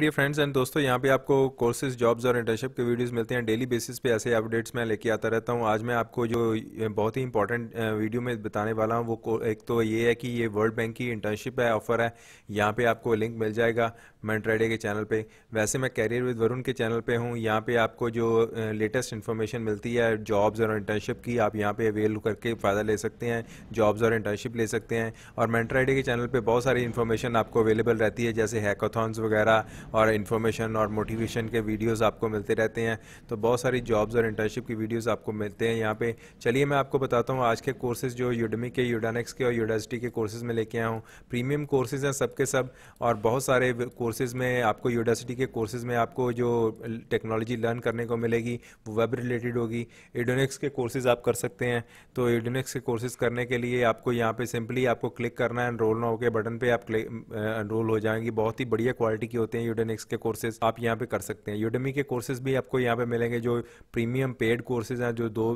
dear friends and दोस्तों यहाँ पे आपको कोर्सेज जॉब्स और इंटर्नशिप के वीडियोस मिलते हैं डेली बेसिस पे ऐसे अपडेट्स मैं लेके आता रहता हूँ आज मैं आपको जो बहुत ही इंपॉर्टेंट वीडियो में बताने वाला हूँ वो एक तो ये है कि ये वर्ल्ड बैंक की इंटर्नशिप है ऑफर है यहाँ पे आपको लिंक मिल जाएगा मैंट्राइडे के चैनल पर वैसे मैं कैरियर विद वरुण के चैनल पर हूँ यहाँ पर आपको जो लेटेस्ट इन्फॉर्मेशन मिलती है जॉब्स और इंटर्नशिप की आप यहाँ पर अवेल करके फ़ायदा ले सकते हैं जॉब्स और इंटर्नशिप ले सकते हैं और मैंट्राइडे के चैनल पर बहुत सारी इन्फॉर्मेशन आपको अवेलेबल रहती है जैसे हैकाथॉन्स वगैरह और इन्फॉर्मेशन और मोटिवेशन के वीडियोज़ आपको मिलते रहते हैं तो बहुत सारी जॉब्स और इंटर्नशिप की वीडियोज़ आपको मिलते हैं यहाँ पे चलिए मैं आपको बताता हूँ आज के कोर्सेज जो यूडमी के यूडानिक्स के और यूडासिटी के कोर्सेज में लेके आया हूँ प्रीमियम कोर्सेज हैं सबके सब और बहुत सारे कोर्सेज में आपको यूडासिटी के कोर्सेज में आपको जो टेक्नोलॉजी लर्न करने को मिलेगी वो वेब रिलेटेड होगी यूडोनिक्स के कोर्सेज आप कर सकते हैं तो यूडोनिक्स के कोर्सेज करने के लिए आपको यहाँ पे सिंपली आपको क्लिक करना है एनरोल ना होकर बटन पे आप क्लिक एनरोल हो जाएंगी बहुत ही बढ़िया क्वालिटी की होते हैं यूडेनिक्स के कोर्सेज आप यहाँ पे कर सकते हैं यूडेमी के कोर्सेज भी आपको यहाँ पे मिलेंगे जो प्रीमियम पेड कोर्सेज हैं जो दो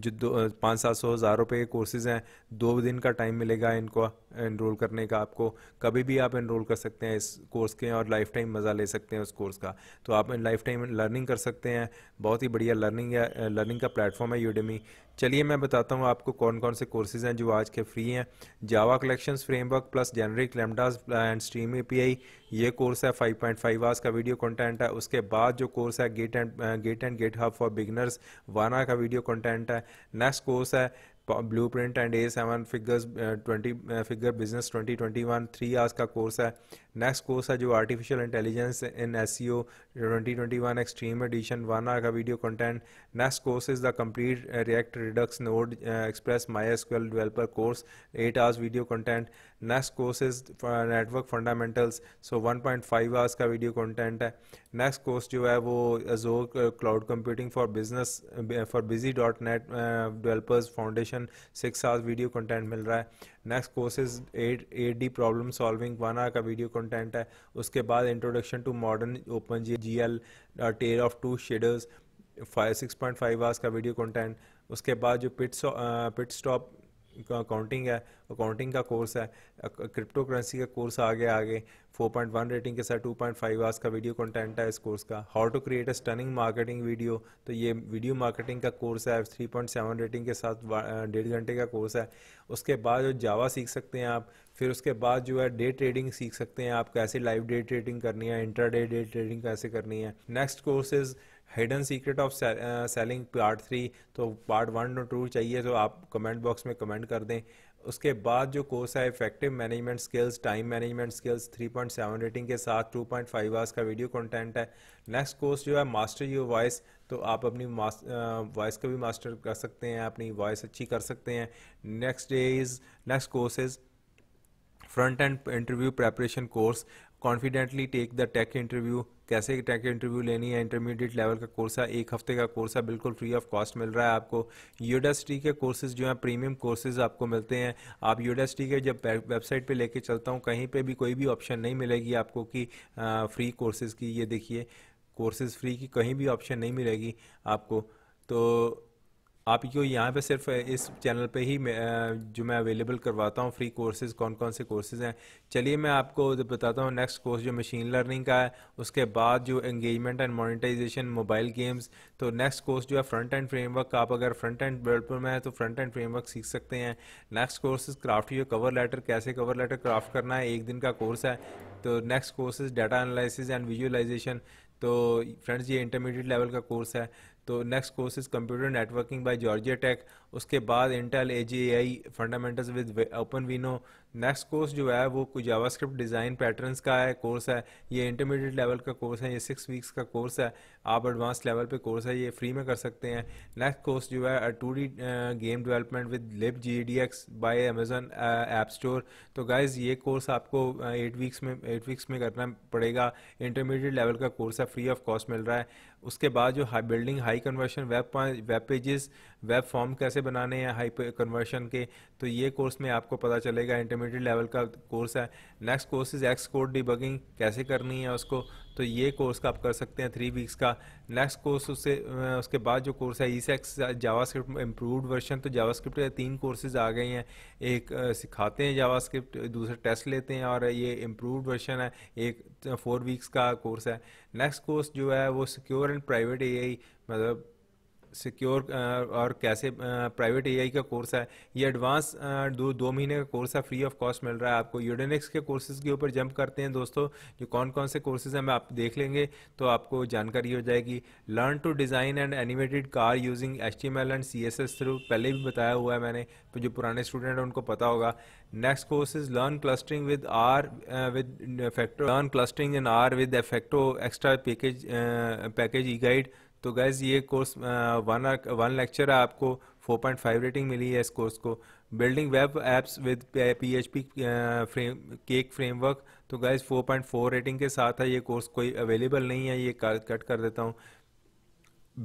जो दो पाँच सात सौ हज़ार रुपये के कोर्सेज़ हैं दो दिन का टाइम मिलेगा इनको इनरोल करने का आपको कभी भी आप इनरोल कर सकते हैं इस कोर्स के और लाइफ टाइम मज़ा ले सकते हैं उस कोर्स का तो आप लाइफ टाइम लर्निंग कर सकते हैं बहुत ही बढ़िया लर्निंग है लर्निंग का प्लेटफॉर्म है यूडेमी चलिए मैं बताता हूँ आपको कौन कौन से कोर्सेज़ हैं जो आज के फ्री हैं Java collection framework plus generic lambdas and stream I ये कोर्स है 5.5 पॉइंट आवर्स का वीडियो कंटेंट है उसके बाद जो कोर्स है Git and Git and GitHub for beginners वाना का वीडियो कंटेंट है नेक्स्ट कोर्स है blueprint and a seven figures twenty figure business twenty twenty one three hours का कोर्स है नेक्स्ट कोर्स है जो artificial intelligence in S C O twenty twenty one extreme edition one R का video content next course is the complete React Redux Node Express MySQL developer course eight hours video content next course is network fundamentals so one point five hours का video content है next course जो है वो जो cloud computing for business for busy dot net developers foundation six hours video content मिल रहा है next is eight D problem solving one R का वीडियो कंटेंट है उसके बाद introduction to modern open G G L tier of to shaders five six point five hours का video content उसके बाद जो पिट पिट स्टॉप अकाउंटिंग है accounting का कोर्स है क्रिप्टो करेंसी का कोर्स आगे आगे 4.1 रेटिंग के साथ 2.5 पॉइंट आवर्स का वीडियो कंटेंट है इस कोर्स का how to create a stunning marketing video तो ये वीडियो मार्केटिंग का कोर्स है 3.7 रेटिंग के साथ डेढ़ घंटे का कोर्स है उसके बाद जो जावा सीख सकते हैं आप फिर उसके बाद जो है डे ट्रेडिंग सीख सकते हैं आप कैसे लाइव डे ट्रेडिंग करनी है इंटर डे डे ट्रेडिंग कैसे करनी है next courses hidden secret of selling part three तो पार्ट वन और टू चाहिए तो आप कमेंट बॉक्स में कमेंट कर दें उसके बाद जो कोर्स है effective management skills time management skills 3.7 rating के साथ 2.5 पॉइंट आवर्स का वीडियो कंटेंट है नेक्स्ट कोर्स जो है मास्टर योर वॉइस तो आप अपनी वॉइस uh, का भी मास्टर कर सकते हैं अपनी वॉइस अच्छी कर सकते हैं next day is next course is front end interview preparation course confidently take the tech interview कैसे टैंक इंटरव्यू लेनी है इंटरमीडिएट लेवल का कोर्स है एक हफ्ते का कोर्स है बिल्कुल फ्री ऑफ कॉस्ट मिल रहा है आपको यूडस्टी के कोर्सेज जो हैं प्रीमियम कोर्सेज आपको मिलते हैं आप यूडस्टी के जब वेबसाइट पे लेके चलता हूँ कहीं पे भी कोई भी ऑप्शन नहीं मिलेगी आपको कि फ्री कोर्सेज़ की ये देखिए कोर्सेज़ फ्री की कहीं भी ऑप्शन नहीं मिलेगी आपको तो आप क्यों यहाँ पे सिर्फ इस चैनल पे ही जो मैं अवेलेबल करवाता हूँ फ्री कोर्सेज कौन कौन से कोर्सेज हैं चलिए मैं आपको बताता हूँ नेक्स्ट कोर्स जो मशीन लर्निंग का है उसके बाद जो engagement and monetisation mobile games तो नेक्स्ट कोर्स जो है फ्रंट एंड फ्रेमवर्क आप अगर फ्रंट एंड डेवलपर में है तो फ्रंट एंड फ्रेमवर्क सीख सकते हैं next course craft you cover letter कैसे कवर लेटर क्राफ्ट करना है एक दिन का कोर्स है तो next course data analysis and visualisation तो फ्रेंड्स ये इंटरमीडिएट लेवल का कोर्स है तो next course is computer networking by Georgia Tech उसके बाद Intel A G I fundamentals with OpenVINO next course जो है वो जावास्क्रिप्ट डिज़ाइन पैटर्न्स का है कोर्स है ये इंटरमीडिएट लेवल का कोर्स है ये सिक्स वीक्स का कोर्स है आप एडवांस लेवल पे कोर्स है ये फ्री में कर सकते हैं नेक्स्ट कोर्स जो है two D game development with lib G D X by Amazon app store तो गाइज ये कोर्स आपको एट uh, वीक्स में एट वीक्स में करना पड़ेगा इंटरमीडिएट लेवल का कोर्स है फ्री ऑफ कॉस्ट मिल रहा है उसके बाद जो high building high conversion web web pages web form कैसे बनाने हैं हाई कन्वर्शन के तो ये कोर्स में आपको पता चलेगा इंटरमीडिएट लेवल का कोर्स है next course is Xcode debugging कैसे करनी है उसको तो ये कोर्स का आप कर सकते हैं थ्री वीक्स का नेक्स्ट कोर्स उससे उसके बाद जो कोर्स है E S six JavaScript improved version तो जावा स्क्रिप्ट तीन कोर्सेज आ गए हैं एक सिखाते हैं जावा स्क्रिप्ट दूसरा टेस्ट लेते हैं और ये इम्प्रूव वर्जन है एक फोर वीक्स का कोर्स है नेक्स्ट कोर्स जो है वो सिक्योर एंड प्राइवेट ए मतलब सिक्योर uh, और कैसे प्राइवेट uh, एआई का कोर्स है ये एडवांस uh, दो दो महीने का कोर्स है फ्री ऑफ कॉस्ट मिल रहा है आपको यूडेनिक्स के कोर्सेज के ऊपर जंप करते हैं दोस्तों जो कौन कौन से कोर्सेज हैं मैं आप देख लेंगे तो आपको जानकारी हो जाएगी learn to design and animated car using H T M L and C S S through पहले भी बताया हुआ है मैंने तो जो पुराने स्टूडेंट हैं उनको पता होगा next course is learn clustering with R with facto learn clustering in R with effecto extra package package e guide तो गैज़ ये कोर्स वन वन लेक्चर है आपको 4.5 रेटिंग मिली है इस कोर्स को building web apps with PHP frame cake framework तो guys 4.4 rating के साथ है ये कोर्स कोई अवेलेबल नहीं है ये कट कर देता हूँ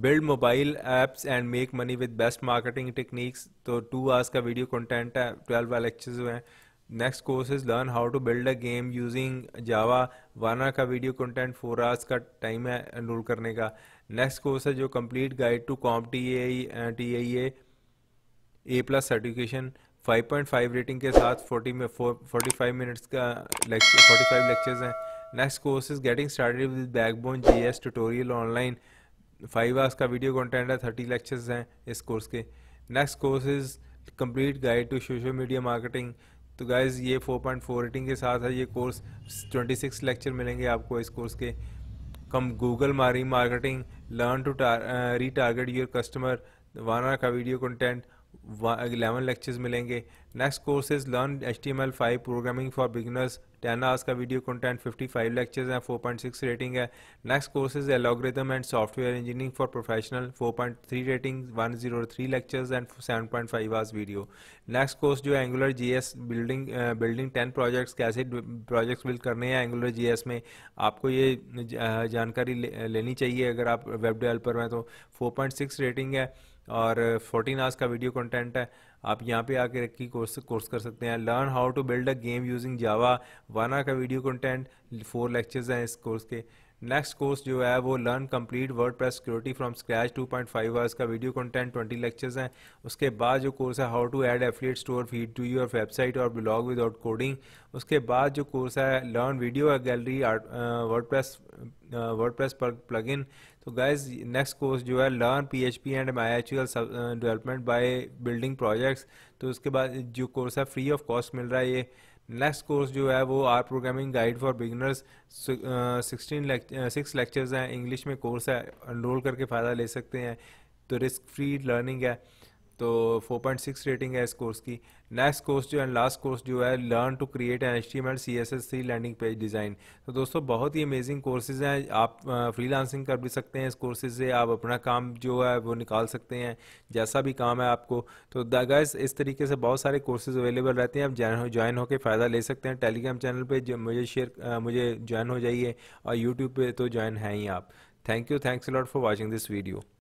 build mobile apps and make money with best marketing techniques तो टू आवर्स का वीडियो कंटेंट है ट्वेल्व लेक्चर्स हैं next course is learn how to build a game using Java वाना का वीडियो कंटेंट फोर आवर्स का time है enrol करने का नेक्स्ट कोर्स है जो complete guide to com T A T I A plus certification 5.5 rating के साथ 40 में 45 मिनट्स का लेक्चर 45 लेक्चर्स हैं next course is getting started with backbone JS tutorial online five hours का वीडियो कंटेंट है thirty lectures हैं इस course के next course is complete guide to social media marketing तो गाइज़ ये 4.4 रेटिंग के साथ है ये कोर्स 26 लेक्चर मिलेंगे आपको इस कोर्स के कम गूगल मारी marketing learn to retarget your customer वाना का वीडियो कंटेंट इलेवन लेक्चर्स मिलेंगे next course is learn H T M L five programming for beginners ten hours का वीडियो कंटेंट 55 लेक्चर्स हैं 4.6 रेटिंग है next courses algorithm and software engineering for professional 4.3 rating 103 lectures and 7.5 hours video next course जो Angular S building building ten projects कैसे projects build करने हैं angular S में आपको ये जानकारी ले, लेनी चाहिए अगर आप वेब डेवलपर हैं तो सिक्स रेटिंग है और 14 आवर्स का वीडियो कंटेंट है आप यहाँ पे आके की कोर्स कोर्स कर सकते हैं learn how to build a game using Java वाना का वीडियो कंटेंट फोर लेक्चर्स हैं इस कोर्स के नेक्स्ट कोर्स जो है वो learn complete WordPress security from scratch 2.5 point hours का वीडियो कंटेंट 20 लेक्चर्स हैं उसके बाद जो कोर्स है how to add affiliate store feed to your website और ब्लॉग विदाउट कोडिंग उसके बाद जो कोर्स है learn video gallery WordPress WordPress plugin तो गाइज नेक्स्ट कोर्स जो है learn P H P and my H development by building projects तो उसके बाद जो कोर्स है फ्री ऑफ कॉस्ट मिल रहा है ये नेक्स्ट कोर्स जो है वो R programming guide for beginners sixteen six lectures हैं इंग्लिश में कोर्स है एनरोल करके फ़ायदा ले सकते हैं तो रिस्क फ्री लर्निंग है तो 4.6 रेटिंग है इस कोर्स की नेक्स्ट कोर्स जो है लास्ट कोर्स जो है learn to create an H C S S landing page design तो दोस्तों बहुत ही अमेजिंग कोर्सेज़ हैं आप फ्री लांसिंग कर भी सकते हैं इस कोर्सेज से आप अपना काम जो है वो निकाल सकते हैं जैसा भी काम है आपको तो दगैस इस तरीके से बहुत सारे कोर्सेज अवेलेबल रहते हैं आप ज्वाइन ज्वाइन होकर फ़ायदा ले सकते हैं टेलीग्राम चैनल पर मुझे शेयर मुझे ज्वाइन हो जाइए और यूट्यूब पर तो ज्वाइन हैं ही आप thank you thanks lot for watching this video